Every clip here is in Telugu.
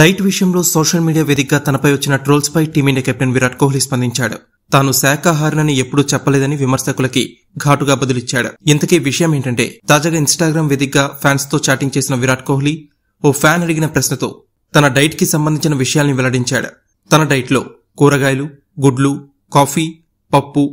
డైట్ విషయంలో సోషల్ మీడియా వేదికగా తనపై వచ్చిన ట్రోల్స్పై టీమిండియా కెప్టెన్ విరాట్ కోహ్లీ స్పందించాడు తాను శాఖాహారనని ఎప్పుడూ చెప్పలేదని విమర్శకులకి ఘాటుగా బదులిచ్చాడు ఇంతకీ విషయం ఏంటంటే తాజాగా ఇన్స్టాగ్రామ్ వేదికగా ఫ్యాన్స్ తో చాటింగ్ చేసిన విరాట్ కోహ్లీ ఓ ఫ్యాన్ అడిగిన ప్రశ్నతో తన డైట్ కి సంబంధించిన విషయాల్ని వెల్లడించాడు తన డైట్లో కూరగాయలు గుడ్లు కాఫీ పప్పు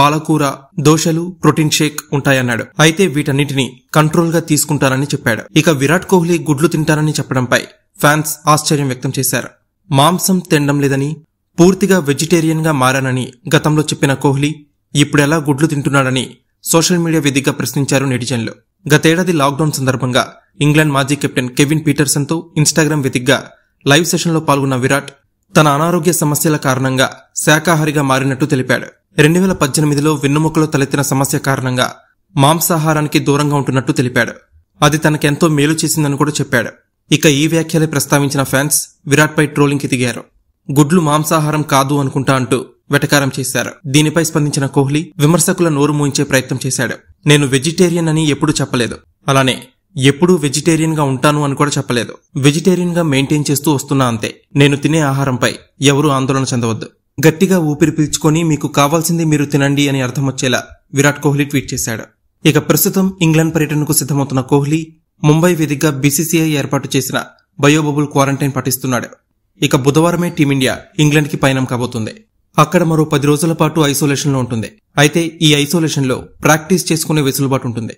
పాలకూర దోశలు ప్రోటీన్ షేక్ ఉంటాయన్నాడు అయితే వీటన్నిటిని కంట్రోల్ గా తీసుకుంటానని చెప్పాడు ఇక విరాట్ కోహ్లీ గుడ్లు తింటానని చెప్పడంపై ఫ్యాన్స్ ఆశ్చర్యం వ్యక్తం చేశారు మాంసం తినడం లేదని పూర్తిగా వెజిటేరియన్గా మారానని గతంలో చెప్పిన కోహ్లీ ఇప్పుడెలా గుడ్లు తింటున్నాడని సోషల్ మీడియా వేదికగా ప్రశ్నించారు నెటిజన్లు గతేడాది లాక్డౌన్ సందర్భంగా ఇంగ్లాండ్ మాజీ కెప్టెన్ కెవిన్ పీటర్సన్తో ఇన్స్టాగ్రామ్ వేదికగా లైవ్ సెషన్లో పాల్గొన్న విరాట్ తన అనారోగ్య సమస్యల కారణంగా శాకాహారిగా మారినట్టు తెలిపాడు రెండు వేల పద్దెనిమిదిలో వెన్నుముకలో తలెత్తిన సమస్య కారణంగా మాంసాహారానికి దూరంగా ఉంటున్నట్టు తెలిపాడు అది తనకెంతో మేలు చేసిందని కూడా చెప్పాడు ఇక ఈ వ్యాఖ్యలే ప్రస్తావించిన ఫ్యాన్స్ విరాట్పై ట్రోలింగ్కి దిగారు గుడ్లు మాంసాహారం కాదు అనుకుంటా అంటూ వెటకారం చేశారు దీనిపై స్పందించిన కోహ్లీ విమర్శకుల నోరు మూయించే ప్రయత్నం చేశాడు నేను వెజిటేరియన్ అని ఎప్పుడూ చెప్పలేదు అలానే ఎప్పుడూ వెజిటేరియన్గా ఉంటాను అని కూడా చెప్పలేదు వెజిటేరియన్గా మెయింటైన్ చేస్తూ వస్తున్నా అంతే నేను తినే ఆహారంపై ఎవరూ ఆందోళన చెందవద్దు గట్టిగా ఊపిరి పీల్చుకొని మీకు కావాల్సింది మీరు తినండి అని అర్థమొచ్చేలా విరాట్ కోహ్లీ ట్వీట్ చేశాడు ఇక ప్రస్తుతం ఇంగ్లాండ్ పర్యటనకు సిద్ధమవుతున్న కోహ్లీ ముంబై వేదికగా బీసీసీఐ ఏర్పాటు చేసిన బయోబబుల్ క్వారంటైన్ పాటిస్తున్నాడు ఇక బుధవారమే టీమిండియా ఇంగ్లాండ్కి పయనం కాబోతుంది అక్కడ మరో పది రోజుల పాటు ఐసోలేషన్లో ఉంటుంది అయితే ఈ ఐసోలేషన్లో ప్రాక్టీస్ చేసుకునే వెసులుబాటు ఉంటుంది